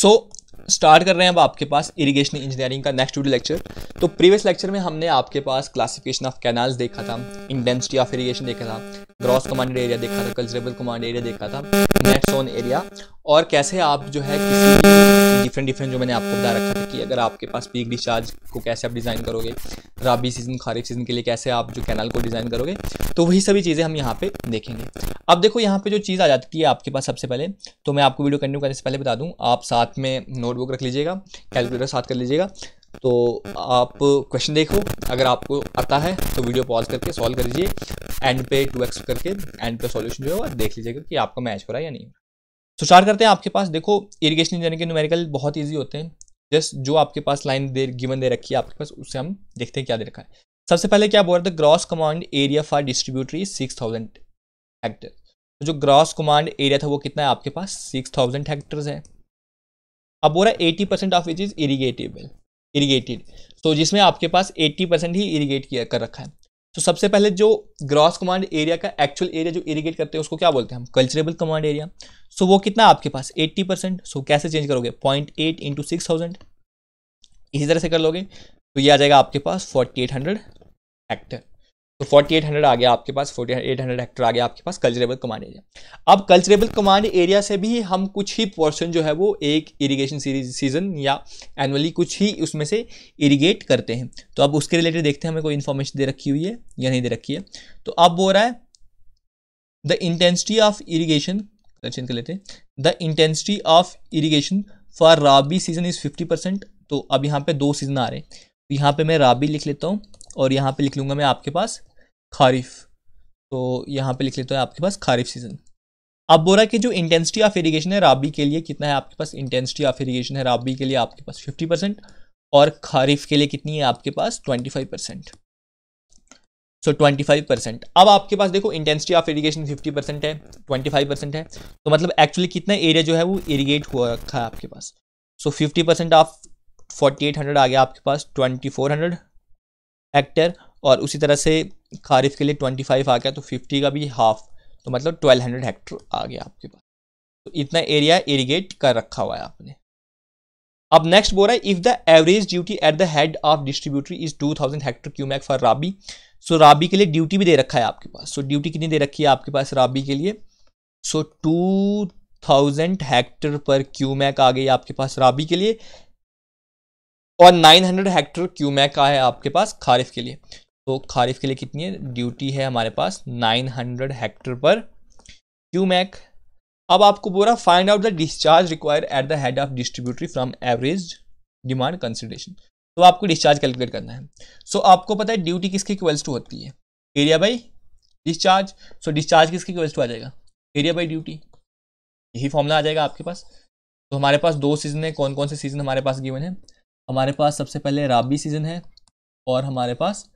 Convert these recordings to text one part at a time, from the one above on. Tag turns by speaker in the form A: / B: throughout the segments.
A: so start कर रहे हैं अब आपके पास इरिगेशन इंजीनियरिंग का नेक्स्ट वीडियो लेक्चर तो प्रीवियस लेक्चर में हमने आपके पास क्लासिफिकेशन ऑफ कैनाल्स देखा था इंटेंसिटी ऑफ इरिगेशन देखा था ग्रॉस कमांडेड एरिया देखा था कल्चरेबल कमांड एरिया देखा था नेट जोन एरिया और कैसे आप जो है किसी डिफरेंट डिफरेंट जो मैंने आपको बता रखा था कि अगर आपके पास पीक डिस्चार्ज को कैसे आप डिज़ाइन करोगे राबी सीज़न खारिफ सीज़न के लिए कैसे आप जो कैनल को डिज़ाइन करोगे तो वही सभी चीज़ें हम यहाँ पे देखेंगे अब देखो यहाँ पे जो चीज़ आ जाती है आपके पास सबसे पहले तो मैं आपको वीडियो कंटिन्यू करने से पहले बता दूँ आप साथ में नोटबुक रख लीजिएगा कैलकुलेटर साथ कर लीजिएगा तो आप क्वेश्चन देखो अगर आपको आता है तो वीडियो पॉज करके सॉल्व कर लीजिए एंड पे टू एक्स करके एंड पे सॉल्यूशन जो है वो देख लीजिएगा कि आपका मैच हो रहा है या नहीं तो स्टार्ट करते हैं आपके पास देखो इरीगेशन इंजीनियरिंग के न्यूमेरिकल बहुत ईजी होते हैं जस्ट जो आपके पास लाइन दे गिवन दे रखी है आपके पास उससे हम देखते हैं क्या दे रखा है सबसे पहले क्या बोल रहे थे gross command area for distributary six thousand hectare तो जो ग्रॉस कमांड एरिया था वो कितना है आपके पास सिक्स थाउजेंड हेक्टर्स है अब बोल रहा है eighty percent of each is irrigable irrigated so तो जिसमें आपके पास 80 परसेंट ही इरीगेट किया कर रखा है तो सबसे पहले जो ग्रॉस कमांड एरिया का एक्चुअल एरिया जो इरीगेट करते हैं उसको क्या बोलते हैं हम कल्चरेबल कमांड एरिया सो वो कितना आपके पास 80 परसेंट सो कैसे चेंज करोगे point eight into six thousand इसी तरह से कर लोगे तो ये आ जाएगा आपके पास फोर्टी एट हंड्रेड हेक्टर तो 4800 आ गया आपके पास 4800 हेक्टर आ गया आपके पास कल्चरेबल कमांड एरिया अब कल्चरेबल कमांड एरिया से भी हम कुछ ही पोर्शन जो है वो एक इरिगेशन सीजन या एनुअली कुछ ही उसमें से इरिगेट करते हैं तो अब उसके रिलेटेड देखते हैं हमें कोई इन्फॉर्मेशन दे रखी हुई है या नहीं दे रखी है तो अब बोल रहा है the intensity of irrigation collection कर लेते हैं the intensity of irrigation for rabi season is fifty percent तो अब यहाँ पे दो सीजन आ रहे हैं यहाँ पे मैं राबी लिख लेता हूँ और यहाँ पे लिख लूँगा मैं आपके पास खारिफ तो यहाँ पे लिख लेते हैं आपके पास खारिफ सीज़न अब है कि जो इंटेंसिटी ऑफ इरीगेशन है राबी के लिए कितना है आपके पास इंटेंसिटी ऑफ इरीगेशन है राबी के लिए आपके पास फिफ्टी परसेंट और खारिफ के लिए कितनी है आपके पास twenty five percent so twenty five percent अब आपके पास देखो intensity of irrigation fifty percent है ट्वेंटी फाइव परसेंट है तो मतलब एक्चुअली कितना एरिया जो है वो इरीगेट हुआ रखा है आपके पास so fifty percent of forty eight hundred आ गया आपके पास ट्वेंटी फोर हंड्रेड हेक्टेयर और उसी तरह से खारिफ के लिए ट्वेंटी फाइव आ गया तो फिफ्टी का भी हाफ तो मतलब ट्वेल्व हंड्रेड हेक्टर आ गया आपके पास तो इतना एरिया इरीगेट कर रखा हुआ है आपने अब नेक्स्ट बोल रहा है if the average duty at the head of distributary is two thousand hectare cumec for rabi so rabi के लिए ड्यूटी भी दे रखा है आपके पास सो so, ड्यूटी कितनी दे रखी है आपके पास राबी के लिए सो टू थाउजेंड हेक्टर पर क्यूमैक आ गई आपके पास राबी के लिए और नाइन हंड्रेड हेक्टर क्यूमैक का है आपके पास खारिफ के लिए तो खारिफ के लिए कितनी है ड्यूटी है हमारे पास 900 हेक्टर पर क्यू मैक अब आपको बोला find out the discharge require at the head of distributary from average demand consideration तो आपको डिस्चार्ज कैलकुलेट करना है सो so, आपको पता है ड्यूटी किसके इक्वल्स टू होती है area by discharge so discharge किसके इक्वल्स टू आ जाएगा एरिया बाई ड्यूटी यही फॉर्मूला आ जाएगा आपके पास तो हमारे पास दो सीज़न है कौन कौन से सीज़न हमारे पास गिवन है हमारे पास सबसे पहले राबी सीज़न है और हमारे पास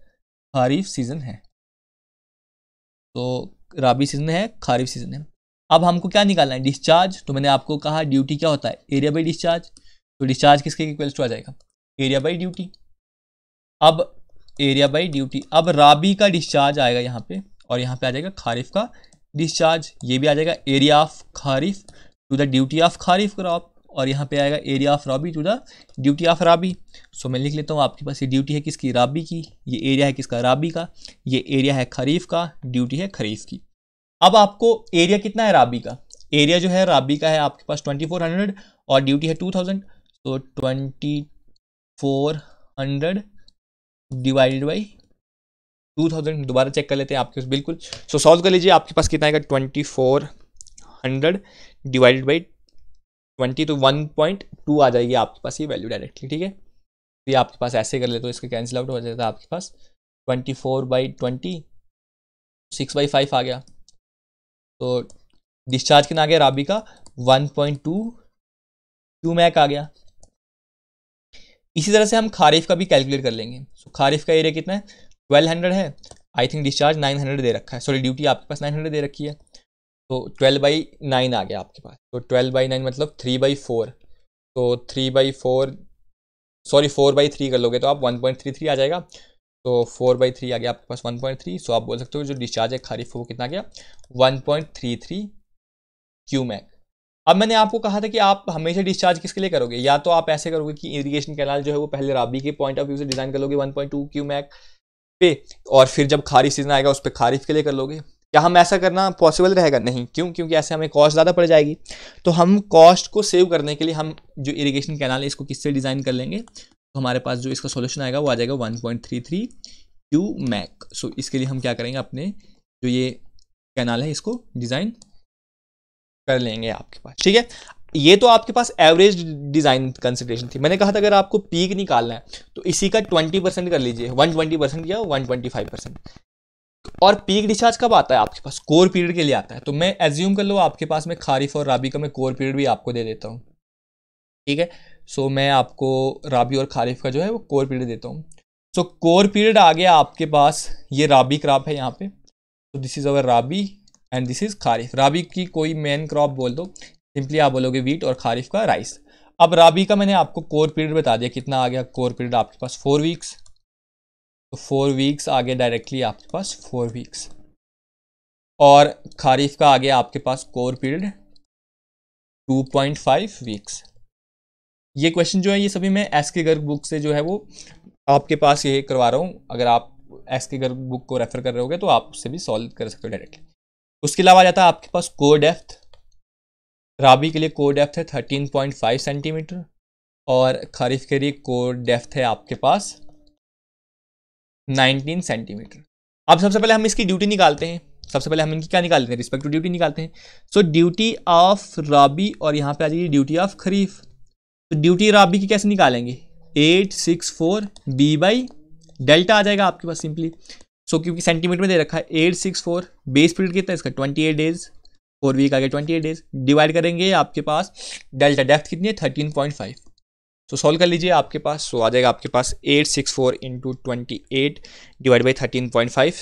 A: खारीफ सीज़न है तो राबी सीज़न है खारीफ सीज़न है अब हमको क्या निकालना है डिस्चार्ज तो मैंने आपको कहा ड्यूटी क्या होता है एरिया बाई डिस्चार्ज तो डिस्चार्ज किसके इक्वल टू आ जाएगा एरिया बाई ड्यूटी अब एरिया बाई ड्यूटी अब राबी का डिस्चार्ज आएगा यहाँ पे और यहाँ पे आ जाएगा खारिफ का डिस्चार्ज ये भी आ जाएगा area of kharif to the duty of kharif crop और यहाँ पे आएगा area of rabi to the duty of rabi so मैं लिख लेता हूँ आपके पास ये ड्यूटी है किसकी राबी की ये एरिया है किसका राबी का ये एरिया है खरीफ का ड्यूटी है खरीफ की अब आपको एरिया कितना है राबी का एरिया जो है राबी का है आपके पास ट्वेंटी फोर हंड्रेड और ड्यूटी है टू थाउजेंड तो twenty four hundred divided by two thousand दोबारा चेक कर लेते हैं आपके पास बिल्कुल सो सॉल्व कर लीजिए आपके पास कितना आएगा twenty four hundred divided by twenty तो वन पॉइंट टू आ जाएगी आपके पास ये वैल्यू डायरेक्टली ठीक है तो ये आपके पास ऐसे कर ले तो इसका कैंसिल आउट हो जाता है आपके पास twenty four by twenty six by five आ गया तो डिस्चार्ज कितना आ गया राबी का one point two two cumec आ गया इसी तरह से हम खारिफ का भी कैलकुलेट कर लेंगे सो so, खारिफ का एरिया कितना है ट्वेल्व हंड्रेड है I think discharge nine hundred दे रखा है सॉरी ड्यूटी आपके पास नाइन हंड्रेड दे रखी है तो ट्वेल्व बाई नाइन आ गया आपके पास तो ट्वेल्व बाई नाइन मतलब थ्री बाई फोर तो three by four sorry four by three कर लोगे तो आप वन पॉइंट थ्री थ्री आ जाएगा तो फोर बाई थ्री आ गया आपके पास वन पॉइंट थ्री सो आप बोल सकते हो जो डिस्चार्ज है खारिफ वो कितना गया one point three three cumec अब मैंने आपको कहा था कि आप हमेशा डिस्चार्ज किसके लिए करोगे या तो आप ऐसे करोगे कि इरीगेशन कैनाल जो है वो पहले राबी के पॉइंट ऑफ व्यू से डिज़ाइन कर लोगे वन पॉइंट टू मैक पे और फिर जब खारिफ सीजन आएगा उस पर खारिफ के लिए कर लोगे क्या हम ऐसा करना पॉसिबल रहेगा नहीं क्यों क्योंकि ऐसे हमें कॉस्ट ज़्यादा पड़ जाएगी तो हम कॉस्ट को सेव करने के लिए हम जो इरीगेशन कैनाल है इसको किससे डिज़ाइन कर लेंगे तो हमारे पास जो इसका सोल्यूशन आएगा वो आ जाएगा one point three three cumec so इसके लिए हम क्या करेंगे अपने जो ये कैनाल है इसको डिज़ाइन कर लेंगे आपके पास ठीक है ये तो आपके पास एवरेज डिज़ाइन कंसिडरेशन थी मैंने कहा था अगर आपको पीक निकालना है तो इसी का 20 परसेंट कर लीजिए 120 परसेंट या 125 परसेंट और पीक रिचार्ज कब आता है आपके पास कोर पीरियड के लिए आता है तो मैं एज्यूम कर लो आपके पास में खारिफ और राबी का मैं कोर पीरियड भी आपको दे देता हूँ ठीक है सो मैं आपको राबी और खारीफ का जो है वो कोर पीरियड देता हूँ सो कोर पीरियड आ गया आपके पास ये राबी क्रॉप है यहाँ पे तो this is our rabi and this is kharif rabi की कोई मेन क्रॉप बोल दो सिंपली आप बोलोगे वीट और खारीफ का राइस अब राबी का मैंने आपको कोर पीरियड बता दिया कितना आ गया कोर पीरियड आपके पास फोर वीक्स तो फोर वीक्स आगे डायरेक्टली आपके पास फोर वीक्स और खारीफ का आगे आपके पास core period two point five weeks ये क्वेश्चन जो है ये सभी मैं एस के गर्ग बुक से जो है वो आपके पास ये करवा रहा हूँ अगर आप एस के गर्ग बुक को रेफर कर रहे होगे तो आप उससे भी सॉल्व कर सकते हो डायरेक्टली उसके अलावा जाता है आपके पास कोर डेप्थ राबी के लिए कोर डेप्थ है थर्टीन पॉइंट फाइव सेंटीमीटर और खरीफ के लिए कोर डेप्थ है आपके पास नाइनटीन सेंटीमीटर अब सबसे पहले हम इसकी ड्यूटी निकालते हैं सबसे पहले हम इनकी क्या निकालते हैं रिस्पेक्ट टू ड्यूटी निकालते हैं सो ड्यूटी ऑफ राबी और यहाँ पे आ जाएगी ड्यूटी ऑफ खरीफ तो ड्यूटी राबी की कैसे निकालेंगे eight six four B by delta आ जाएगा आपके पास सिंपली सो so, क्योंकि सेंटीमीटर में दे रखा है eight six four base period कितना है इसका twenty eight days four week आ गया ट्वेंटी एट डेज डिवाइड करेंगे आपके पास डेल्टा डेफ्थ कितनी है थर्टीन पॉइंट फाइव तो सॉल्व कर लीजिए आपके पास सो आ जाएगा आपके पास eight six four into twenty eight divide by thirteen point five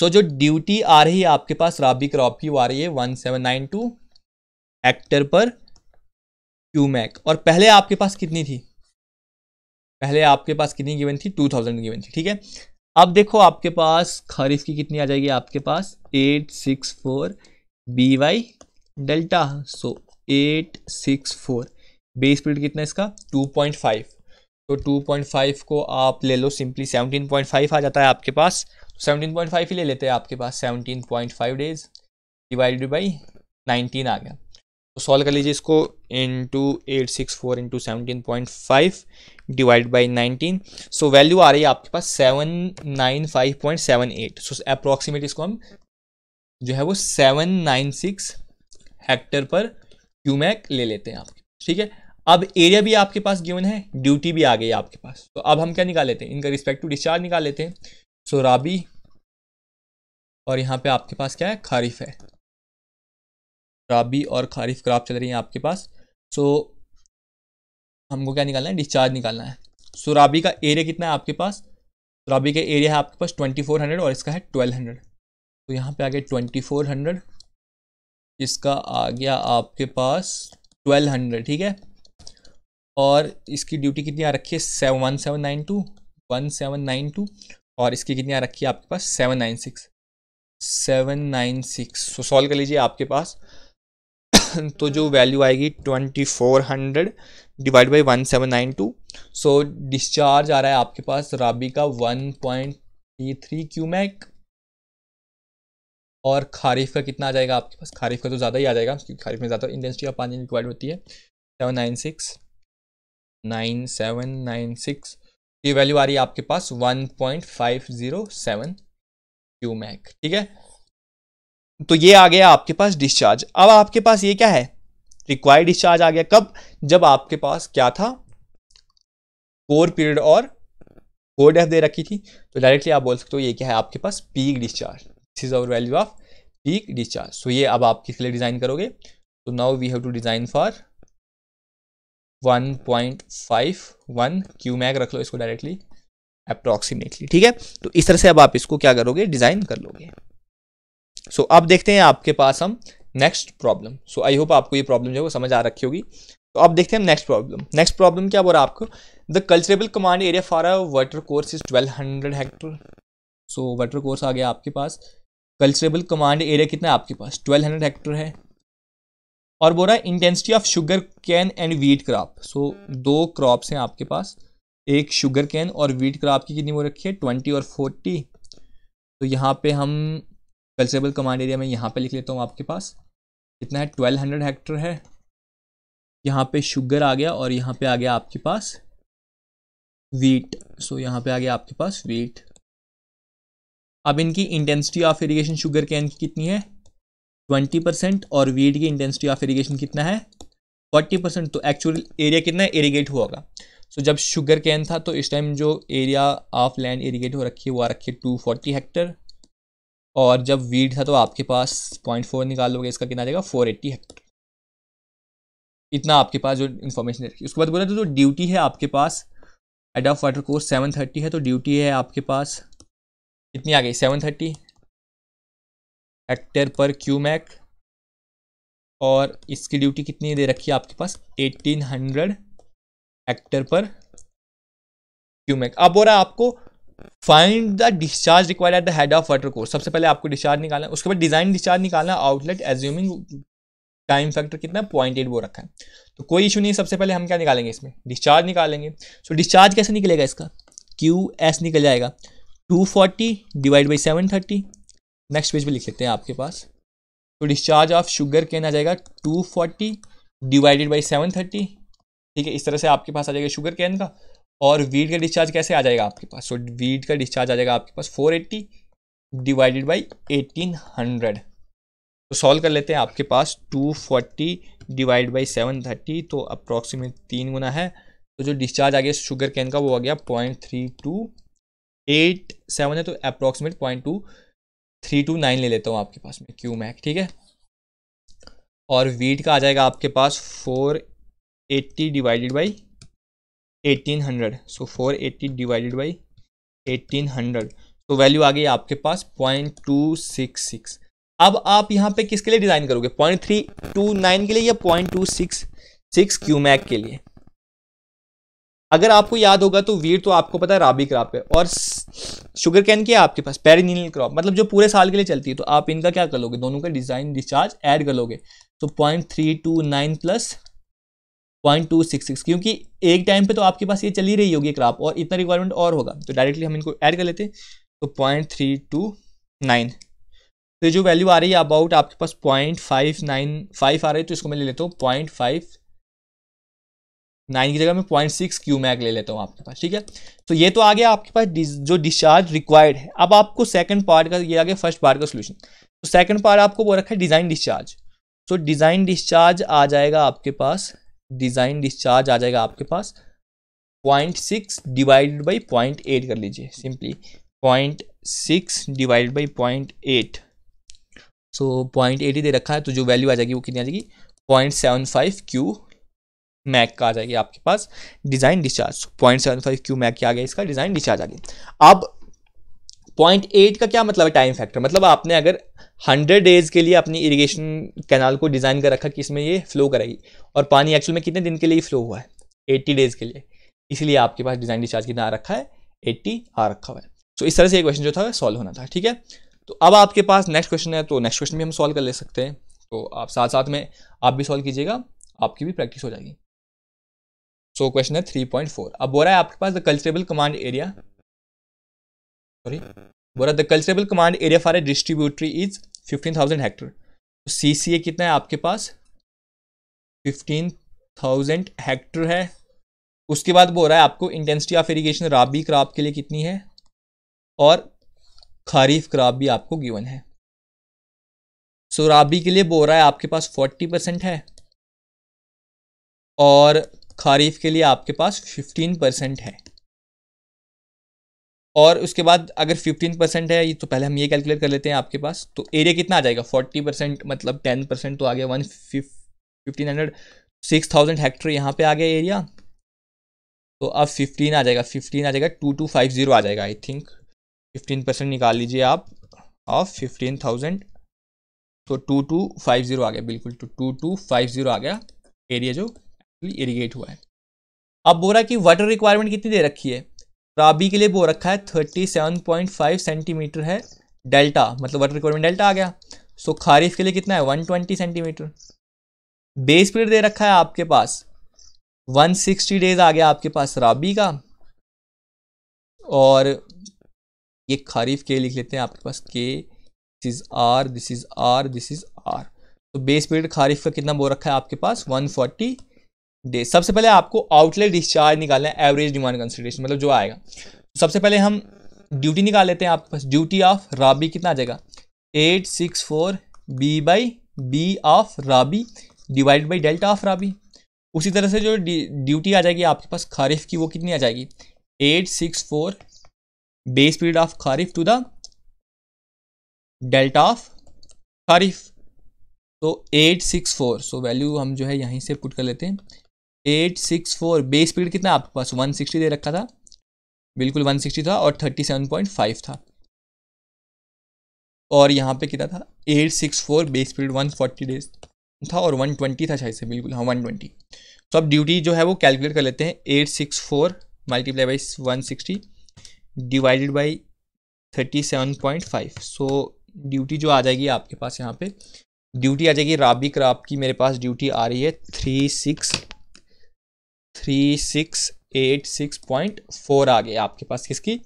A: so जो ड्यूटी आ रही है आपके पास राबी क्रॉप की वो आ रही है one seven nine two hectare पर क्यूमैक और पहले आपके पास कितनी थी पहले आपके पास कितनी गिवन थी टू थाउजेंड गिवन थी ठीक है अब देखो आपके पास खरीफ की कितनी आ जाएगी आपके पास eight six four B by delta so eight six four base period कितना इसका टू पॉइंट फाइव तो टू पॉइंट फाइव को आप ले लो सिंपली 17.5 आ जाता है आपके पास 17.5 तो ही ले लेते हैं आपके पास 17.5 डेज डिवाइडेड बाय 19 आ गया तो सॉल्व कर लीजिए इसको into eight six four into seventeen point five divide by nineteen so value आ रही है आपके पास seven nine five point seven eight so approximate इसको हम जो है वो सेवन नाइन सिक्स हेक्टर पर क्यूमैक ले लेते हैं आपके ठीक है अब एरिया भी आपके पास गिवन है ड्यूटी भी आ गई आपके पास तो अब हम क्या निकाल लेते हैं इनका रिस्पेक्ट टू डिस्चार्ज निकाल लेते हैं सो राबी और यहाँ पे आपके पास क्या है खारिफ है राबी और खारिफ क्राप चल रही है आपके पास सो हमको क्या निकालना है डिस्चार्ज निकालना है सो राबी का एरिया कितना है आपके पास राबी का एरिया है आपके पास ट्वेंटी फोर हंड्रेड और इसका है ट्वेल्व हंड्रेड तो यहाँ पे आ गया ट्वेंटी फोर हंड्रेड इसका आ गया आपके पास ट्वेल्व हंड्रेड ठीक है और इसकी ड्यूटी कितनी आ रखी है seven one seven nine two one seven nine two और इसकी कितनी आ रखी है आपके पास seven nine six seven nine six so solve कर लीजिए आपके पास तो जो वैल्यू आएगी twenty four hundred divide by one seven nine two so discharge आ रहा है आपके पास राबी का one point three three cumec और खारीफ का कितना आ जाएगा आपके पास खारीफ का तो ज़्यादा ही आ जाएगा क्योंकि खारीफ में ज़्यादा इंडस्ट्री ऑफ पानी रिक्वायर्ड होती है seven nine six nine seven nine six की वैल्यू आ रही है आपके पास one point five zero seven cumec ठीक है तो ये आ गया आपके पास डिस्चार्ज अब आपके पास ये क्या है रिक्वायर्ड डिस्चार्ज आ गया कब जब आपके पास क्या था कोर पीरियड और कोर डेफ दे रखी थी तो डायरेक्टली आप बोल सकते हो ये क्या है आपके पास peak discharge this is our value of peak discharge so ये अब आप किस लिए डिज़ाइन करोगे तो now we have to design for one point five one cumec रख लो इसको डायरेक्टली अप्रॉक्सीमेटली ठीक है तो इस तरह से अब आप इसको क्या करोगे डिज़ाइन कर लोगे सो so, अब देखते हैं आपके पास हम next problem so I hope आपको ये प्रॉब्लम जो है वो समझ आ रखी होगी तो अब देखते हैं नेक्स्ट प्रॉब्लम नेक्स्ट प्रॉब्लम क्या बोल रहा है आपको the culturable command area for a water course is twelve hundred hectare so water course आ गया आपके पास कल्चरेबल कमांड एरिया कितना है आपके पास ट्वेल्व हंड्रेड हेक्टर है और बोल रहा है intensity of sugar cane and wheat crop so दो क्रॉप्स हैं आपके पास एक शुगर कैन और वीट क्रॉप की कितनी वो रखी है ट्वेंटी और फोर्टी तो यहाँ पे हम कल्चरेबल कमांड एरिया में यहाँ पे लिख लेता हूँ आपके पास कितना है ट्वेल्व हंड्रेड हेक्टर है यहाँ पे शुगर आ गया और यहाँ पे आ गया आपके पास वीट सो so, यहाँ पे आ गया आपके पास वीट अब इनकी intensity of irrigation sugar cane की कितनी है ट्वेंटी परसेंट और वीड की इंटेंसिटी ऑफ इरीगेशन कितना है फोर्टी परसेंट तो एक्चुअल एरिया कितना है इरीगेट हुआ होगा सो so, जब शुगर कैन था तो इस टाइम जो एरिया ऑफ लैंड इरीगेट हो रखी है वो आ रखी है टू फोर्टी हेक्टर और जब वीड था तो आपके पास पॉइंट फोर निकालोगे इसका कितना जाएगा फोर एट्टी हेक्टर इतना आपके पास जो इन्फॉर्मेशन है उसके बाद बोला तो जो ड्यूटी है आपके पास head of water course seven thirty है तो ड्यूटी है आपके पास कितनी आ गई सेवन थर्टी हेक्टेयर पर क्यूमैक और इसकी ड्यूटी कितनी दे रखी है आपके पास एटीन हंड्रेड एक्टर पर क्यूमैक अब हो रहा है आपको find the discharge required at the head of water course सबसे पहले आपको डिस्चार्ज निकालना है उसके बाद डिजाइन डिस्चार्ज निकालना आउटलेट एज्यूमिंग टाइम फैक्टर कितना पॉइंट एट वो रखा है तो कोई इशू नहीं सबसे पहले हम क्या निकालेंगे इसमें डिस्चार्ज निकालेंगे सो so, डिस्चार्ज कैसे निकलेगा इसका क्यू एस निकल जाएगा two forty divide by seven thirty next page पे लिख लेते हैं आपके पास तो डिस्चार्ज ऑफ शुगर कैन आ जाएगा two forty divided by seven thirty ठीक है इस तरह से आपके पास आ जाएगा शुगर कैन का और वीड का डिस्चार्ज कैसे आ जाएगा आपके पास तो वीड का डिस्चार्ज आ जाएगा आपके पास four eighty divided by eighteen hundred तो सॉल्व कर लेते हैं आपके पास two forty divide by seven thirty तो अप्रॉक्सीमेट तीन गुना है तो जो डिस्चार्ज आ गया शुगर कैन का वो आ गया point three two eight seven है तो approximate point two three two nine ले लेता हूँ आपके पास में क्यू मैक ठीक है और वीट का आ जाएगा आपके पास four eighty divided by eighteen hundred so four eighty divided by eighteen hundred तो वैल्यू आ गई आपके पास पॉइंट टू सिक्स सिक्स अब आप यहाँ पे किसके लिए डिज़ाइन करोगे पॉइंट थ्री टू नाइन के लिए या point two six six cumec के लिए अगर आपको याद होगा तो वीर तो आपको पता है राबी क्राप है और शुगर कैन की आपके पास पेरिनियल क्रॉप मतलब जो पूरे साल के लिए चलती है तो आप इनका क्या कर लोगे दोनों का डिजाइन डिस्चार्ज ऐड कर लोगे तो point three two nine plus point two six six क्योंकि एक टाइम पे तो आपके पास ये चली रही होगी क्रॉप और इतना रिक्वायरमेंट और होगा तो डायरेक्टली हम इनको ऐड कर लेते हैं तो पॉइंट थ्री टू नाइन तो जो वैल्यू आ रही है अबाउट आपके पास पॉइंट फाइव नाइन फाइव आ रही है तो इसको मैं ले लेता हूँ पॉइंट फाइव नाइन की जगह मैं पॉइंट सिक्स क्यू मैक ले लेता हूँ आपके पास ठीक है तो ये तो आ गया आपके पास जो डिस्चार्ज रिक्वायर्ड है अब आपको सेकंड पार्ट का ये आ गया फर्स्ट पार्ट का सोल्यूशन तो सेकंड पार्ट आपको वो रखा है डिज़ाइन डिस्चार्ज तो डिज़ाइन डिस्चार्ज आ जाएगा आपके पास डिज़ाइन डिस्चार्ज आ जाएगा आपके पास point six divided by point eight कर लीजिए simply point six divided by point eight so तो पॉइंट एट ही दे रखा है तो जो वैल्यू आ जाएगी वो कितनी आ जाएगी point seven five cumec का आ जाएगी आपके पास design discharge point seven five cumec आ गया इसका डिज़ाइन डिस्चार्ज आ गया अब पॉइंट एट का क्या मतलब है टाइम फैक्टर मतलब आपने अगर हंड्रेड डेज के लिए अपनी इरीगेशन कैनाल को डिज़ाइन कर रखा कि इसमें ये फ्लो करेगी और पानी एक्चुअल में कितने दिन के लिए फ्लो हुआ है एट्टी डेज़ के लिए इसलिए आपके पास डिज़ाइन डिस्चार्ज कितना आ रखा है एट्टी आ रखा हुआ है सो तो so, इस तरह से ये क्वेश्चन जो था सॉल्व होना था ठीक है तो अब आपके पास नेक्स्ट क्वेश्चन है तो नेक्स्ट क्वेश्चन भी हम सॉल्व कर ले सकते हैं तो आप साथ साथ में आप भी सॉल्व कीजिएगा आपकी भी प्रैक्टिस हो जाएगी सो क्वेश्चन है थ्री पॉइंट फोर अब बोरा है आपके पास the culturable command area sorry बोरा the culturable command area for a distributary is fifteen thousand hectare C C A कितना है आपके पास फिफ्टीन थाउजेंड हेक्टर है उसके बाद बोल रहा है आपको intensity of irrigation rabi crop के लिए कितनी है और खारीफ क्रॉप भी आपको गिवन है सो so, राबी के लिए बोल रहा है आपके पास फोर्टी परसेंट है और खारीफ के लिए आपके पास फिफ्टीन परसेंट है और उसके बाद अगर फिफ्टीन परसेंट है ये तो पहले हम ये कैलकुलेट कर लेते हैं आपके पास तो एरिया कितना आ जाएगा फोर्टी परसेंट मतलब टेन परसेंट तो आ गया one fifteen hundred six thousand hectare यहाँ पे आ गया एरिया तो अब फिफ्टीन आ जाएगा फिफ्टीन आ जाएगा टू टू फाइव ज़ीरो आ जाएगा आई थिंक फिफ्टीन परसेंट निकाल लीजिए आप ऑफ फिफ्टीन थाउजेंड तो टू टू फाइव ज़ीरो आ गया बिल्कुल तो टू टू फाइव ज़ीरो आ गया एरिया जो इरीगेट हुआ है अब बोरा की वाटर रिक्वायरमेंट कितनी दे रखी है राबी तो के लिए बो रखा है thirty seven point five centimetre है डेल्टा मतलब वाटर रिक्वायरमेंट डेल्टा आ गया सो खारिफ के लिए कितना है one twenty centimetre base period दे रखा है आपके पास वन सिक्सटी डेज आ गया आपके पास राबी का और ये खारिफ के लिख लेते हैं आपके पास के this is R this is R this is R तो बेस पीरियड खारिफ का कितना बो रखा है आपके पास वन फोर्टी डे सबसे पहले आपको आउटलेट डिस्चार्ज निकालना है एवरेज डिमांड कंसिडरेशन मतलब जो आएगा सबसे पहले हम ड्यूटी निकाल लेते हैं आपके पास ड्यूटी ऑफ राबी कितना आ जाएगा eight six four B by B of rabi divide by delta of rabi उसी तरह से जो ड्यूटी आ जाएगी आपके पास खारिफ की वो कितनी आ जाएगी eight six four base period of kharif to the delta of kharif तो eight six four so value हम जो है यहीं से पुट कर लेते हैं eight six four base period कितना आपके पास वन सिक्सटी दे रखा था बिल्कुल वन सिक्सटी था और थर्टी सेवन पॉइंट फाइव था और यहाँ पे कितना था eight six four base period one forty days था और वन ट्वेंटी था शायद से बिल्कुल हाँ वन ट्वेंटी तो अब ड्यूटी जो है वो कैलकुलेट कर लेते हैं eight six four multiply by one sixty divided by thirty seven point five so duty जो आ जाएगी आपके पास यहाँ पे ड्यूटी आ जाएगी राबिक राब की मेरे पास ड्यूटी आ रही है three six three six eight six point four आ गई आपके पास किसकी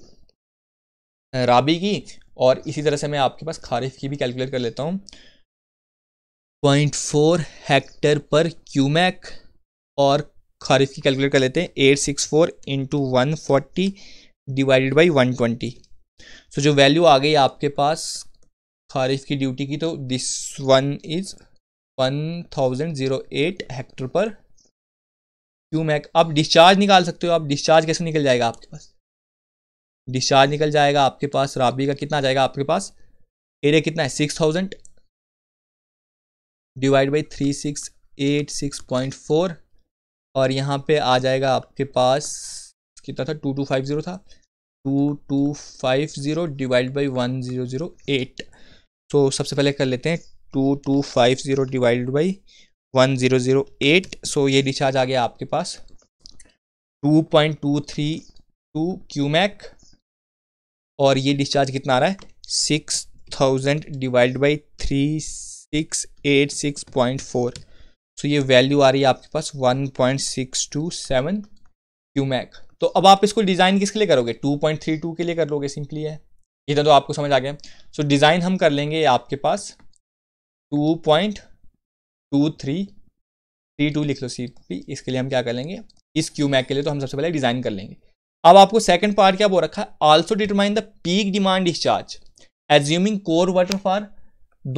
A: राबी की और इसी तरह से मैं आपके पास खारिफ की भी कैलकुलेट कर लेता हूँ पॉइंट फोर हेक्टर पर क्यूमैक और खारिफ की कैलकुलेट कर लेते हैं eight six four into one forty divided by one twenty so जो वैल्यू आ गई आपके पास खारिफ की ड्यूटी की तो this one is one thousand zero eight hectare पर क्यू मैक आप डिस्चार्ज निकाल सकते हो आप डिस्चार्ज कैसे निकल जाएगा आपके पास डिस्चार्ज निकल जाएगा आपके पास राबी का कितना आ जाएगा आपके पास एरिया कितना है six thousand divide by three six eight six point four और यहाँ पे आ जाएगा आपके पास कितना था टू टू फाइव ज़ीरो था two two five zero divide by one zero zero eight तो सबसे पहले कर लेते हैं two two five zero divide by one zero zero eight so ये रिचार्ज आ गया आपके पास two point two three two cumec और ये रिचार्ज कितना आ रहा है six thousand divide by three six eight six point four so ये वैल्यू आ रही है आपके पास one point six two seven cumec तो अब आप इसको डिज़ाइन किसके लिए करोगे टू पॉइंट थ्री टू के लिए कर लोगे सिंपली है इतना तो, तो आपको समझ आ गया सो so, डिज़ाइन हम कर लेंगे आपके पास two point two three three two लिख लो सी थ्री इसके लिए हम क्या कर लेंगे इस क्यू मैक के लिए तो हम सबसे पहले डिज़ाइन कर लेंगे अब आपको सेकंड पार्ट क्या बोल रखा है also determine the peak demand discharge assuming core water for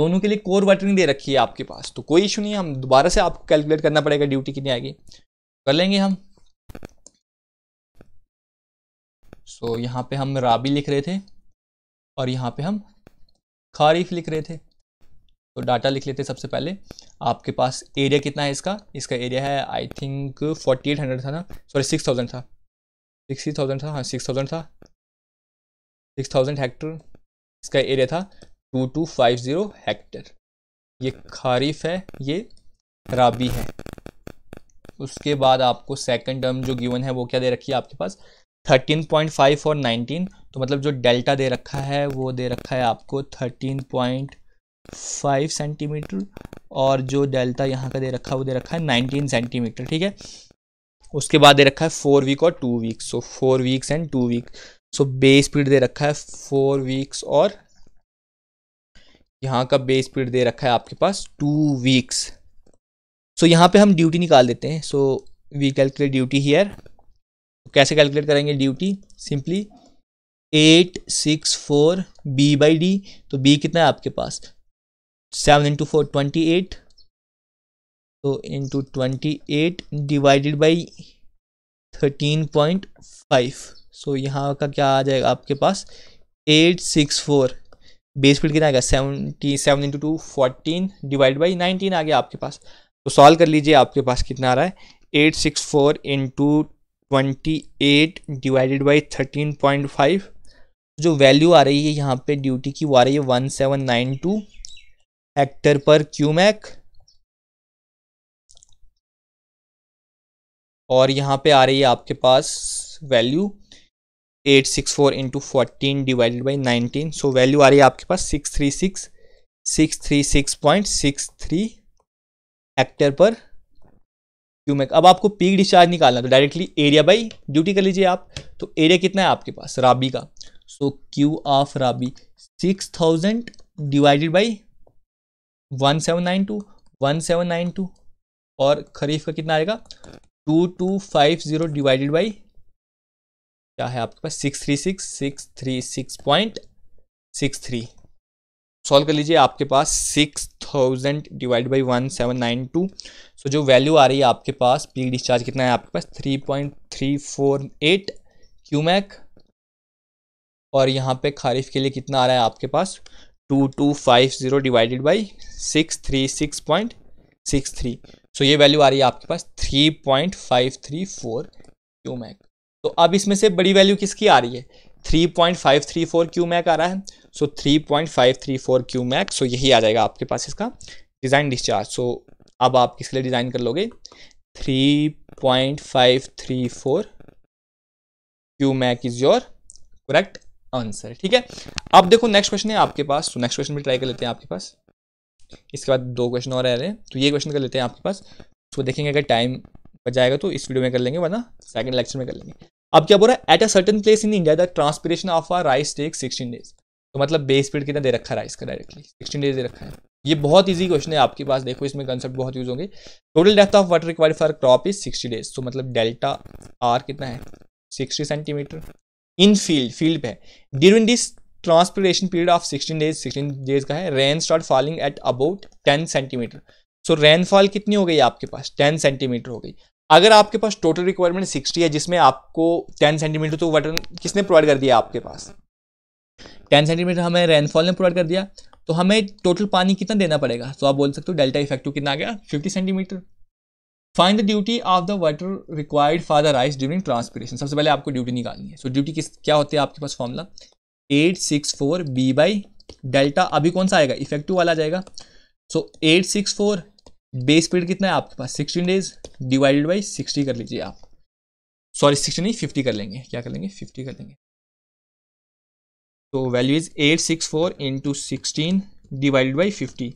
A: दोनों के लिए कोर वाटर नहीं दे रखी है आपके पास तो कोई इशू नहीं है हम दोबारा से आपको कैलकुलेट करना पड़ेगा ड्यूटी कितनी आएगी कर लेंगे हम सो so, यहाँ पे हम राबी लिख रहे थे और यहाँ पे हम खारीफ लिख रहे थे तो डाटा लिख लेते हैं सबसे पहले आपके पास एरिया कितना है इसका इसका एरिया है I think forty eight hundred था ना सॉरी सिक्स थाउजेंड था सिक्सटी थाउजेंड था हाँ सिक्स थाउजेंड था सिक्स थाउजेंड हेक्टर इसका एरिया था two two five zero hectare ये खारीफ है ये राबी है उसके बाद आपको सेकेंड टर्म जो गिवन है वो क्या दे रखी है आपके पास थर्टीन पॉइंट फाइव और नाइनटीन तो मतलब जो डेल्टा दे रखा है वो दे रखा है आपको थर्टीन पॉइंट फाइव सेंटीमीटर और जो डेल्टा यहाँ का दे रखा है वो दे रखा है नाइनटीन सेंटीमीटर ठीक है उसके बाद दे रखा है फोर वीक और two weeks so four weeks and two week so base period दे रखा है फोर वीक्स और यहाँ का बेस पीरियड दे रखा है आपके पास टू वीक्स सो यहाँ पे हम ड्यूटी निकाल देते हैं so we calculate duty here कैसे कैलकुलेट करेंगे duty simply eight six four B by D तो बी कितना है आपके पास seven into four twenty eight तो into twenty eight divided by thirteen point five so यहाँ का क्या आ जाएगा आपके पास eight six four base period कितना आएगा seventy seven into two fourteen divide by nineteen आ गया आपके पास तो सॉल्व कर लीजिए आपके पास कितना आ रहा है eight six four into twenty eight divided by thirteen point five जो वैल्यू आ रही है यहाँ पे ड्यूटी की वो आ रही है one seven nine two hectare पर क्यूमैक और यहाँ पे आ रही है आपके पास value eight six four into fourteen divided by nineteen so value आ रही है आपके पास six three six three six point six three पर क्यूमेक अब आपको पीक डिस्चार्ज निकालना तो डायरेक्टली एरिया बाई ड्यूटी कर लीजिए आप तो एरिया कितना है आपके पास राबी का so Q of rabi six thousand divided by one seven nine two one seven nine two और खरीफ का कितना आएगा two two five zero divided by क्या है आपके पास six three six six three six point six three solve कर लीजिए आपके पास six thousand divide by one seven nine two so जो वैल्यू आ रही है आपके पास पी डिस्चार्ज कितना है आपके पास three point three four eight cumec और यहाँ पे खारिफ के लिए कितना आ रहा है आपके पास two two five zero divided by six three six point six three so ये वैल्यू आ रही है आपके पास three point five three four cumec तो अब इसमें से बड़ी वैल्यू किसकी आ रही है three point five three four cumec आ रहा है so three point five three four cumec so यही आ जाएगा आपके पास इसका डिज़ाइन डिस्चार्ज सो अब आप किसके लिए डिज़ाइन कर लोगे three point five three four cumec is your correct answer ठीक है अब देखो नेक्स्ट क्वेश्चन है आपके पास तो नेक्स्ट क्वेश्चन भी ट्राई कर लेते हैं आपके पास इसके बाद दो क्वेश्चन और आ रहे हैं तो ये क्वेश्चन कर लेते हैं आपके पास उसको तो देखेंगे अगर टाइम बच जाएगा तो इस वीडियो में कर लेंगे वरना सेकंड लेक्चर में कर लेंगे अब क्या बोल रहा है at a certain place in India the transpiration of our rice take sixteen days तो मतलब बेस पीरियड कितना दे रखा है राइस का डायरेक्टली सिक्सटीन डेज दे रखा है ये बहुत इजी क्वेश्चन है आपके पास देखो इसमें कंसेप्ट बहुत यूज होंगे total depth of water required for crop is sixty days तो मतलब डेल्टा आर कितना है sixty centimetre in field field पे during this transportation period of 16 days 16 days का है rain start falling at about 10 centimetre so rainfall कितनी हो गई आपके पास 10 सेंटीमीटर हो गई अगर आपके पास टोटल रिक्वायरमेंट 60 है जिसमें आपको 10 सेंटीमीटर तो वाटर किसने प्रोवाइड कर दिया आपके पास 10 सेंटीमीटर हमें रेनफॉल ने प्रोवाइड कर दिया तो हमें टोटल पानी कितना देना पड़ेगा तो आप बोल सकते हो डेल्टा इफेक्टिव कितना आ गया fifty centimetre find the duty of the water required for the rice during transpiration सबसे पहले आपको ड्यूटी निकालनी है सो so, ड्यूटी किस क्या होती है आपके पास formula eight six four B by delta अभी कौन सा आएगा इफेक्टिव वाला जाएगा so eight six four base period कितना है आपके पास sixteen days divided by sixty कर लीजिए आप सॉरी सिक्सटी नहीं फिफ्टी कर लेंगे क्या कर लेंगे फिफ्टी कर लेंगे तो value is eight six four into sixteen divided by fifty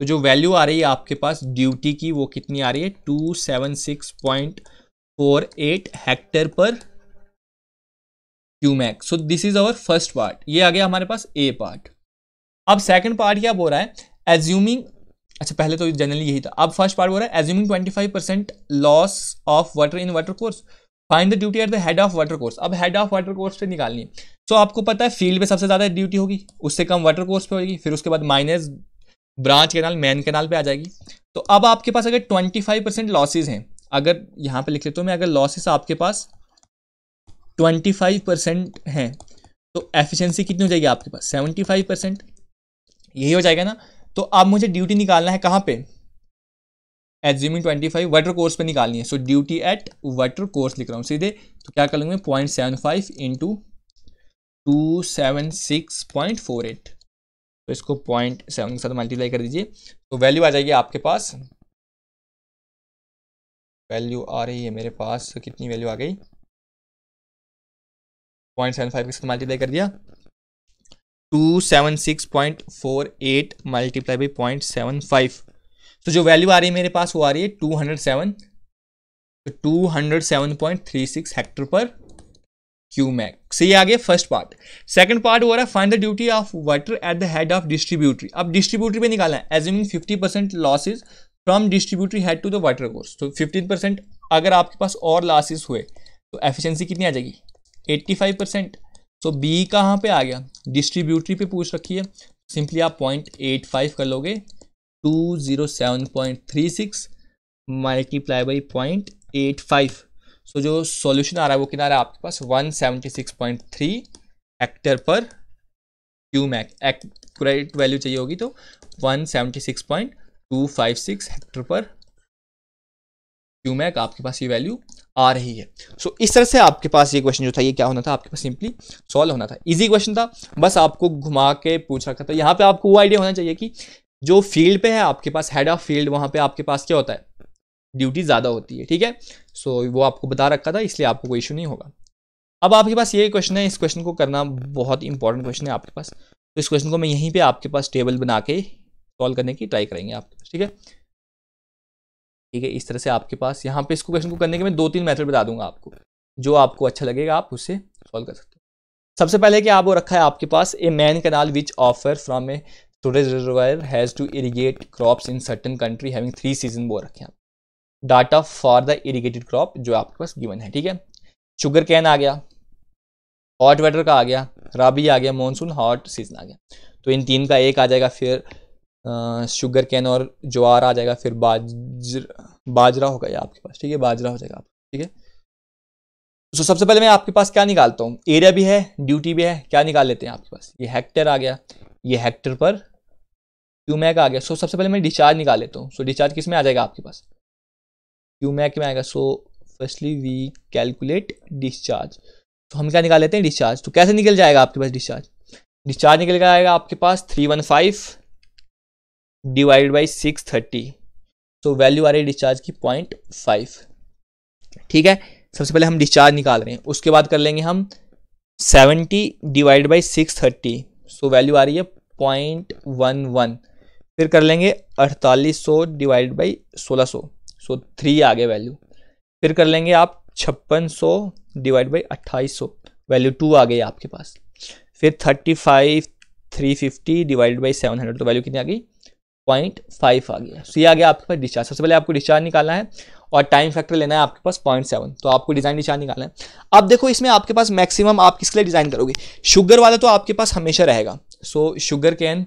A: तो जो वैल्यू आ रही है आपके पास ड्यूटी की वो कितनी आ रही है two seven six point four eight hectare पर cumec so this is our first part ये आ गया हमारे पास ए पार्ट अब सेकंड पार्ट क्या बोल रहा है एज्यूमिंग अच्छा पहले तो जनरली यही था अब फर्स्ट पार्ट बोल रहा है assuming twenty five percent loss of water in water course find the duty at the head of water course अब हेड ऑफ वाटर कोर्स पे निकालनी है सो so, आपको पता है फील्ड पे सबसे ज़्यादा ड्यूटी होगी उससे कम वाटर कोर्स पे होगी फिर उसके बाद minus branch canal main canal पे आ जाएगी तो अब आपके पास अगर ट्वेंटी फाइव परसेंट लॉसेज हैं अगर यहाँ पे लिख लेता हूँ मैं अगर लॉसेस आपके पास ट्वेंटी फाइव परसेंट हैं तो एफिशिएंसी कितनी हो जाएगी आपके पास सेवेंटी फाइव परसेंट यही हो जाएगा ना तो अब मुझे ड्यूटी निकालना है कहाँ पे assuming twenty five water course पे निकालनी है so duty at water course लिख रहा हूँ सीधे तो क्या कर लूँगा point seven five into two seven six point four eight तो इसको पॉइंट सेवन के साथ मल्टीप्लाई कर दीजिए तो वैल्यू आ जाएगी आपके पास वैल्यू आ रही है मेरे पास तो कितनी वैल्यू आ गई पॉइंट सेवन फाइव के साथ मल्टीप्लाई कर दिया two seven six point four eight multiply by point seven five तो जो वैल्यू आ रही है मेरे पास वो आ रही है two hundred seven two hundred seven point three six hectare पर क्यू मैक सही आ गया फर्स्ट पार्ट सेकंड पार्ट हो रहा है find the duty of water at the head of distributory अब डिस्ट्रीब्यूटरी पे निकालना है assuming 50 percent losses from distributory head to the water course तो 15 परसेंट अगर आपके पास और लॉसेज हुए तो एफिशिएंसी कितनी आ जाएगी 85 परसेंट तो बी कहाँ पे आ गया डिस्ट्रीब्यूटरी पे पूछ रखी है सिंपली आप पॉइंट एट फाइव कर लोगे two zero seven point three six multiply by point eight five so जो सॉल्यूशन आ रहा है वो आपके पास वन है आपके पास 176.3 हेक्टर पर क्यू मैक एक्यूरेट वैल्यू चाहिए होगी तो 176.256 हेक्टर पर क्यू मैक आपके पास ये वैल्यू आ रही है सो so, इस तरह से आपके पास ये क्वेश्चन जो था ये क्या होना था आपके पास सिंपली सॉल्व होना था इजी क्वेश्चन था बस आपको घुमा के पूछ रखा था यहाँ पे आपको वो आइडिया होना चाहिए कि जो फील्ड पे है आपके पास हेड ऑफ फील्ड वहाँ पे आपके पास क्या होता है ड्यूटी ज़्यादा होती है ठीक है सो so, वो आपको बता रखा था इसलिए आपको कोई इशू नहीं होगा अब आपके पास ये क्वेश्चन है इस क्वेश्चन को करना बहुत इंपॉर्टेंट क्वेश्चन है आपके पास तो इस क्वेश्चन को मैं यहीं पे आपके पास टेबल बना के सॉल्व करने की ट्राई करेंगे आपके पास ठीक है ठीक है इस तरह से आपके पास यहाँ पे इसको क्वेश्चन को करने के मैं दो तीन मेथड बता दूंगा आपको जो आपको अच्छा लगेगा आप उससे सॉल्व कर सकते हो सबसे पहले कि आप वो रखा है आपके पास a main canal which offer from a storage reservoir has to irrigate crops in certain country having three season वो रखे हैं data for the irrigated crop जो आपके पास गिवन है ठीक है शुगर कैन आ गया हॉट वेटर का आ गया राबी आ गया मानसून हॉट सीजन आ गया तो इन तीन का एक आ जाएगा फिर आ, शुगर कैन और ज्वार आ जाएगा फिर बाजर बाजरा हो गया आपके पास ठीक है बाजरा हो जाएगा आप ठीक है सो सबसे पहले मैं आपके पास क्या निकालता हूँ एरिया भी है ड्यूटी भी है क्या निकाल लेते हैं आपके पास ये हेक्टर आ गया ये हेक्टर पर क्यूमैक आ गया सो सबसे पहले मैं डिस्चार्ज निकाल लेता हूँ सो डिस्चार्ज किस में आ जाएगा आपके पास क्यू में क्या आएगा so firstly we calculate discharge तो हम क्या निकाल लेते हैं डिस्चार्ज तो कैसे निकल जाएगा आपके पास डिस्चार्ज डिस्चार्ज निकल कर आएगा आपके पास three one five divide by six thirty so value आ रही है डिस्चार्ज की पॉइंट फाइव ठीक है सबसे पहले हम डिस्चार्ज निकाल रहे हैं उसके बाद कर लेंगे हम seventy divide by six thirty so value आ रही है पॉइंट वन वन फिर कर लेंगे अड़तालीस सौ डिवाइड बाई सोलह सौ सो थ्री आ गया वैल्यू फिर कर लेंगे आप छप्पन सौ डिवाइड बाई अट्ठाईस सौ वैल्यू टू आ गई आपके पास फिर thirty five three fifty divide by seven hundred तो वैल्यू कितनी आ गई पॉइंट फाइव आ गया सो ये आ गया आपके पास डिस्चार्ज सबसे पहले आपको डिस्चार्ज निकालना है और टाइम फैक्टर लेना है आपके पास पॉइंट सेवन तो आपको डिज़ाइन डिस्चार्ज निकालना है अब देखो इसमें आपके पास मैक्सिमम आप किसके लिए डिज़ाइन करोगे शुगर वाला तो आपके पास हमेशा रहेगा सो शुगर कैन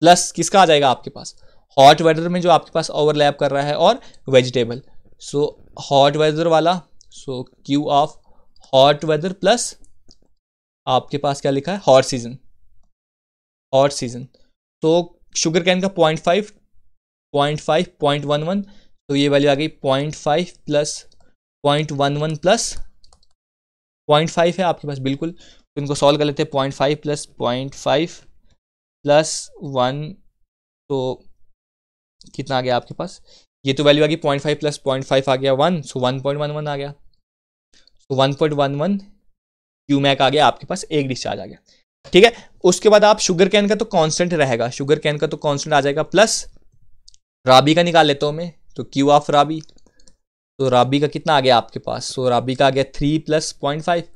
A: प्लस किसका आ जाएगा आपके पास हॉट वेदर में जो आपके पास ओवरलैप कर रहा है और वेजिटेबल सो हॉट वेदर वाला so Q of hot weather plus आपके पास क्या लिखा है हॉट सीजन हॉट सीजन तो शुगर कैन का point five point five point one one तो ये वैल्यू आ गई point five plus point one one plus point five है आपके पास बिल्कुल तो इनको सॉल्व कर लेते हैं point five plus point five plus one तो कितना आ गया आपके पास ये तो वैल्यू आ गई point five plus point five आ गया one so one point one one आ गया सो one point one one cumec आ गया आपके पास एक डिस्चार्ज आ गया ठीक है उसके बाद आप शुगर कैन का तो कांस्टेंट रहेगा शुगर कैन का तो कांस्टेंट आ जाएगा प्लस राबी का निकाल लेता हूँ मैं तो क्यू ऑफ राबी तो राबी का कितना आ गया आपके पास सो राबी का आ गया three plus point five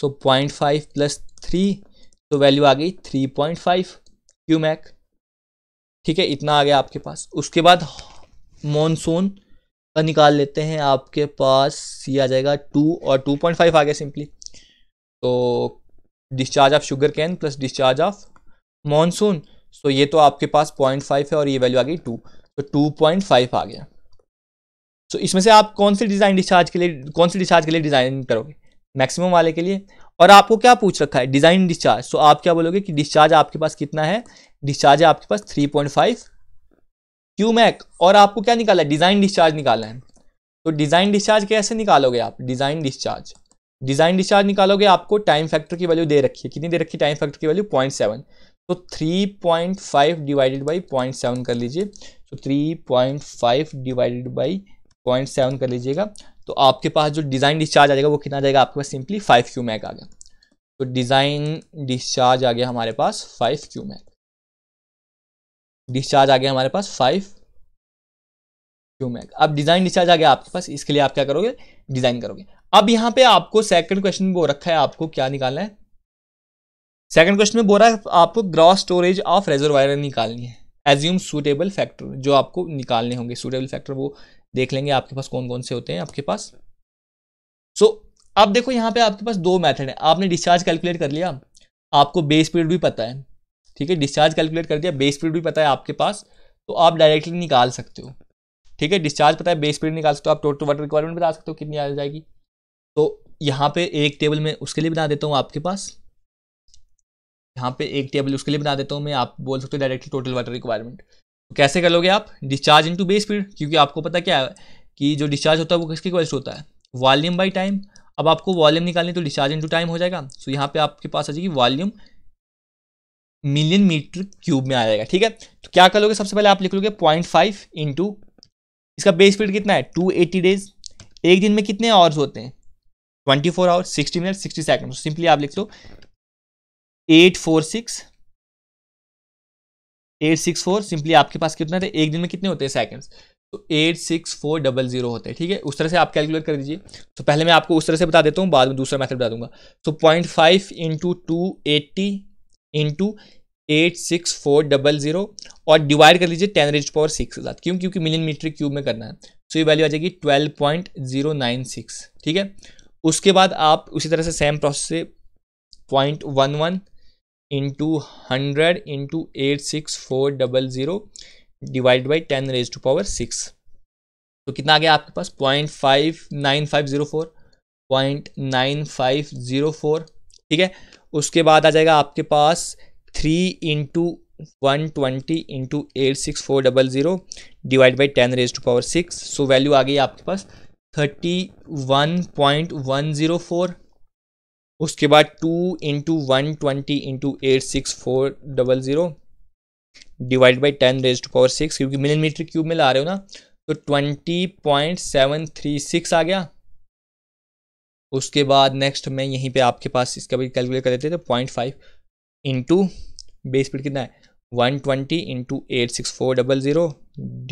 A: so point five plus three तो वैल्यू आ गई three point five cumec ठीक है इतना आ गया आपके पास उसके बाद मॉनसून का निकाल लेते हैं आपके पास ये आ जाएगा टू और टू पॉइंट फाइव आ गया सिंपली तो discharge of sugar cane plus discharge of monsoon so ये तो आपके पास पॉइंट फाइव है और ये वैल्यू आ गई टू तो टू पॉइंट फाइव आ गया सो इसमें से आप कौन सी डिज़ाइन डिस्चार्ज के लिए कौन सी डिस्चार्ज के लिए डिज़ाइन करोगे मैक्सिमम वाले के लिए और आपको क्या पूछ रखा है डिज़ाइन डिस्चार्ज सो आप क्या बोलोगे कि डिस्चार्ज आपके पास कितना है डिस्चार्ज है आपके पास three point five cumec और आपको क्या निकाला है डिज़ाइन डिस्चार्ज निकाला है तो डिज़ाइन डिस्चार्ज कैसे निकालोगे आप डिज़ाइन डिस्चार्ज डिज़ाइन डिस्चार्ज निकालोगे आपको टाइम फैक्टर की वैल्यू दे रखी है कितनी दे रखी टाइम फैक्टर की वैल्यू पॉइंट सेवन तो three point five divided by point seven कर लीजिए तो three point five divided by point seven कर लीजिएगा तो आपके पास जो डिज़ाइन डिस्चार्ज आ जाएगा वो कितना आ जाएगा आपके पास सिंपली फाइव क्यू मैक आ गया तो डिज़ाइन डिस्चार्ज आ गया हमारे पास फाइव क्यू मैक डिस्चार्ज आ गया हमारे पास फाइव क्यूमैक अब डिज़ाइन डिस्चार्ज आ गया आपके पास इसके लिए आप क्या करोगे डिज़ाइन करोगे अब यहां पे आपको सेकंड क्वेश्चन में बोल रखा है आपको क्या निकालना है सेकंड क्वेश्चन में बोल रहा है आपको ग्रॉस स्टोरेज ऑफ रेजरवायर निकालनी है एज्यूम सुटेबल फैक्टर जो आपको निकालने होंगे सुटेबल फैक्टर वो देख लेंगे आपके पास कौन कौन से होते हैं आपके पास सो so, अब देखो यहाँ पे आपके पास दो मेथड है आपने डिस्चार्ज कैलकुलेट कर लिया आपको बेस पीरियड भी पता है ठीक है डिस्चार्ज कैलकुलेट कर दिया बेस पीरियड भी पता है आपके पास तो आप डायरेक्टली निकाल सकते हो ठीक है डिस्चार्ज पता है बेस पीरियड निकाल सकते हो आप टोटल वाटर रिक्वायरमेंट बता सकते हो कितनी आ जाएगी तो यहाँ पे एक टेबल मैं उसके लिए बना देता हूँ आपके पास यहाँ पे एक टेबल उसके लिए बना देता हूँ मैं आप बोल सकते हो डायरेक्टली टोटल वाटर रिक्वायरमेंट तो कैसे कर लोगे आप डिस्चार्ज इंटू बेस पीरियड क्योंकि आपको पता क्या है कि जो डिस्चार्ज होता है वो किसके क्वेश्चन होता है वॉल्यूम बाई टाइम अब आपको वॉल्यूम निकालनी तो डिस्चार्ज इंटू टाइम हो जाएगा सो यहाँ पे आपके पास आ जाएगी वॉल्यूम मिलियन मीटर क्यूब में आ जाएगा ठीक है तो क्या कर लोगे सबसे पहले आप लिख लोगे पॉइंट फाइव इंटू इसका बेस पीरियड कितना है टू एटी डेज एक दिन में कितने आवर्स होते हैं twenty four hours sixty minute sixty second simply आप लिख लो eight four six eight six four simply आपके पास कितना था एक दिन में कितने होते हैं सेकेंड्स तो eight six four double zero होते हैं ठीक है उस तरह से आप कैलकुलेट कर दीजिए तो पहले मैं आपको उस तरह से बता देता हूँ बाद में दूसरा मैथड बता दूंगा तो point five into two eighty into eight six four double zero और डिवाइड कर लीजिए टेन रेज पावर सिक्स के साथ क्यों क्योंकि मिलियन मीटर क्यूब में करना है सो ये वैल्यू आ जाएगी twelve point zero nine six ठीक है उसके बाद आप उसी तरह से सेम प्रोसेस से point one one into hundred into eight six four double zero divide by ten raise to power six तो कितना आ गया आपके पास point five nine five zero four point nine five zero four ठीक है उसके बाद आ जाएगा आपके पास three into one twenty into eight six four double zero divide by ten raise to power six so value आ गई आपके पास thirty one point one zero four उसके बाद two into one twenty into eight six four double zero divide by ten raise to power six क्योंकि million metre cube में ला रहे हो ना तो twenty point seven three six आ गया उसके बाद नेक्स्ट मैं यहीं पे आपके पास इसका भी कैलकुलेट कर देते तो point five into base speed कितना है one twenty into eight six four double zero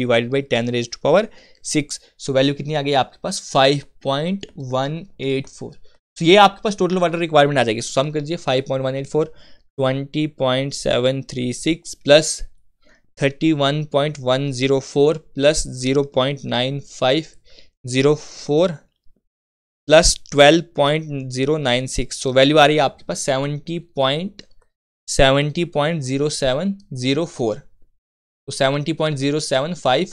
A: divide by ten raise to power six so value कितनी आ गई आपके पास five point one eight four तो ये आपके पास टोटल वाटर रिक्वायरमेंट आ जाएगी सम दीजिए five point one eight four twenty point seven three six plus thirty one point one zero four plus zero point nine five zero four plus twelve point zero nine six so value आ रही है आपके पास seventy point seventy point zero seven zero four तो seventy point zero seven five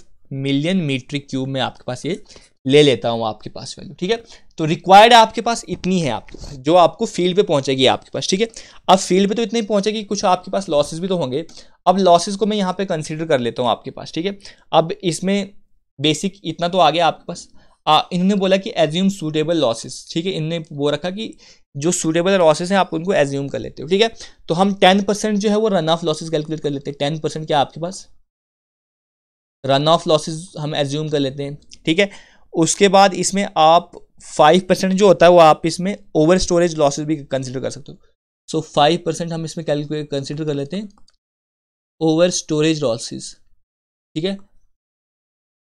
A: million metric cube में आपके पास ये ले लेता हूँ आपके पास वैल्यू ठीक है तो रिक्वायर्ड आपके पास इतनी है आपके पास जो आपको फील्ड पे पहुंचेगी आपके पास ठीक है अब फील्ड पे तो इतनी पहुंचेगी कुछ आपके पास लॉसेस भी तो होंगे अब लॉसेस को मैं यहाँ पे कंसीडर कर लेता हूँ आपके पास ठीक है अब इसमें बेसिक इतना तो आ गया आपके पास आ, इन्होंने बोला कि एज्यूम सूटेबल लॉसेस ठीक है इनने वो रखा कि जो सूटेबल लॉसेस हैं आप उनको एज्यूम कर लेते हो ठीक है तो हम टेन परसेंट जो है वो रन ऑफ लॉसेज कैलकुलेट कर लेते हैं टेन परसेंट क्या आपके पास रन ऑफ लॉसेज हम एज्यूम कर लेते हैं ठीक है उसके बाद इसमें आप फाइव परसेंट जो होता है वो आप इसमें ओवर स्टोरेज लॉसेज भी कंसिडर कर सकते हो सो फाइव परसेंट हम इसमें कैलकुलेट कंसिडर कर लेते हैं ओवर स्टोरेज लॉसेज ठीक है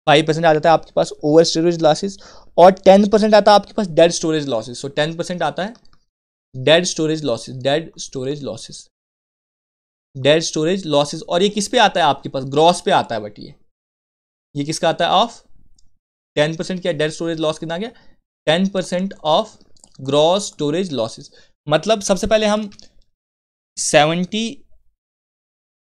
A: फाइव परसेंट आ जाता है आपके पास ओवर स्टोरेज लॉसेज और टेन परसेंट आता है आपके पास dead storage losses so ten percent आता है dead storage losses dead storage losses dead storage losses और ये किस पे आता है आपके पास ग्रॉस पे आता है बट ये ये किसका आता है ऑफ टेन परसेंट क्या डेड स्टोरेज लॉस कितना गया ten percent of gross storage losses मतलब सबसे पहले हम सेवेंटी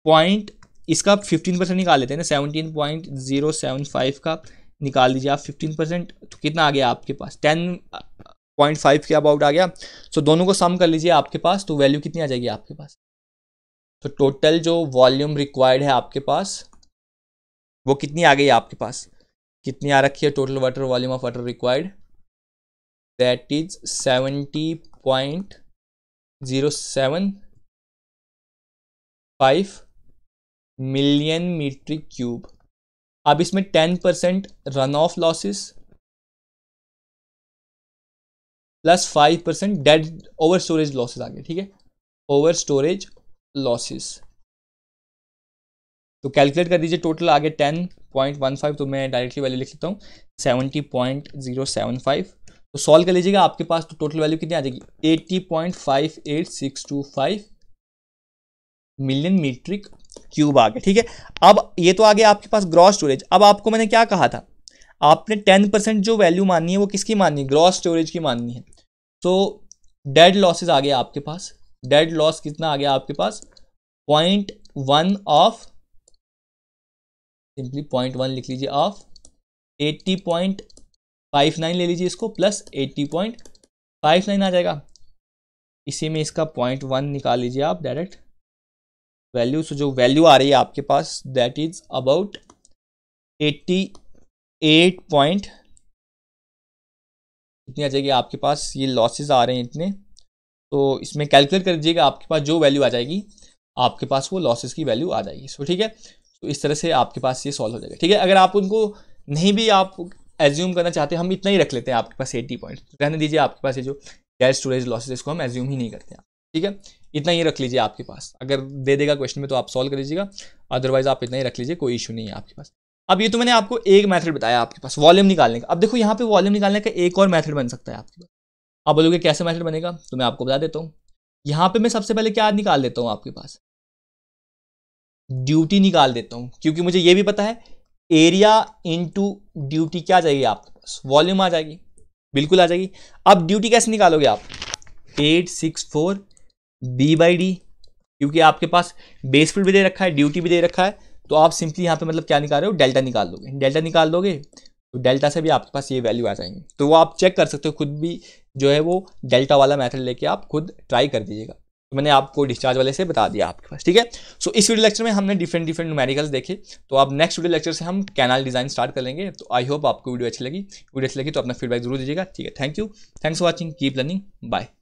A: पॉइंट इसका फिफ्टीन परसेंट निकाल लेते हैं ना seventeen point zero seven five का निकाल दीजिए आप फिफ्टीन परसेंट तो कितना आ गया आपके पास टेन पॉइंट फाइव के अबाउट आ गया सो तो so, दोनों को सम कर लीजिए आपके पास तो वैल्यू कितनी आ जाएगी आपके पास तो टोटल जो वॉल्यूम रिक्वायर्ड है आपके पास वो कितनी आ गई आपके पास कितनी आ रखी है total water volume of water required that is seventy point zero seven five million metric cube अब इसमें ten percent run off losses plus five percent dead over storage losses आ गए ठीक है ओवर स्टोरेज लॉसेस तो calculate कर दीजिए total आगे टेन पॉइंट वन फाइव तो मैं डायरेक्टली वैल्यू लिख लेता हूँ seventy point zero seven five तो सॉल्व कर लीजिएगा आपके पास तो टोटल वैल्यू कितनी आ जाएगी eighty point five eight six two five million metric cube आ गया ठीक है अब ये तो आ गया आपके पास ग्रॉस स्टोरेज अब आपको मैंने क्या कहा था आपने टेन परसेंट जो वैल्यू माननी है वो किसकी माननी है ग्रॉस स्टोरेज की माननी है तो डेड लॉसेज आ गया आपके पास डेड लॉस कितना आ गया आपके पास point one of simply point one लिख लीजिए of eighty point five nine ले लीजिए इसको plus eighty point five nine आ जाएगा इसी में इसका पॉइंट वन निकाल लीजिए आप डायरेक्ट वैल्यू सो जो वैल्यू आ रही है आपके पास that is about eighty eight point इतनी आ जाएगी आपके पास ये लॉसेज आ रहे हैं इतने तो इसमें कैलकुलेट कर दीजिएगा आपके पास जो वैल्यू आ जाएगी आपके पास वो लॉसेज की वैल्यू आ जाएगी सो ठीक है तो इस तरह से आपके पास ये सॉल्व हो जाएगा ठीक है अगर आप उनको नहीं भी आप एज्यूम करना चाहते हैं हम इतना ही रख लेते हैं आपके पास एट्टी पॉइंट तो रहने दीजिए आपके पास ये जो गैस स्टोरेज लॉसेज इसको हम एज्यूम ही नहीं करते हैं ठीक है इतना ही रख लीजिए आपके पास अगर दे देगा क्वेश्चन में तो आप सॉल्व कर लीजिएगा अदरवाइज आप इतना ही रख लीजिए कोई इशू नहीं है आपके पास अब ये तो मैंने आपको एक मेथड बताया आपके पास वॉल्यूम निकालने का अब देखो यहाँ पे वॉल्यूम निकालने का एक और मेथड बन सकता है आपके पास आप बोलोगे कैसे मेथड बनेगा तो मैं आपको बता देता हूँ यहाँ पे मैं सबसे पहले क्या निकाल देता हूँ आपके पास ड्यूटी निकाल देता हूँ क्योंकि मुझे ये भी पता है एरिया इंटू ड्यूटी क्या जाएगी आपके पास वॉल्यूम आ जाएगी बिल्कुल आ जाएगी अब ड्यूटी कैसे निकालोगे आप eight six four B by D क्योंकि आपके पास बेस फील्ड भी दे रखा है ड्यूटी भी दे रखा है तो आप सिंपली यहाँ पे मतलब क्या निकाल रहे हो डेल्टा निकाल दोगे डेल्टा निकाल दोगे तो डेल्टा से भी आपके पास ये वैल्यू आ जाएंगे तो वो आप चेक कर सकते हो खुद भी जो है वो डेल्टा वाला मैथड लेके आप खुद ट्राई कर दीजिएगा तो मैंने आपको डिस्चार्ज वाले से बता दिया आपके पास ठीक है सो इस वीडियो लेक्चर में हमने डिफरेंट डिफरेंट मेडिकल्स देखे तो आप नेक्स्ट वीडियो लेक्चर से हम कैनल डिज़ाइन स्टार्ट कर लेंगे तो आई होप आपको वीडियो अच्छी लगी वीडियो अच्छी लगी तो अपना फीडबैक जरूर दीजिएगा ठीक है thank you thanks for watching keep learning bye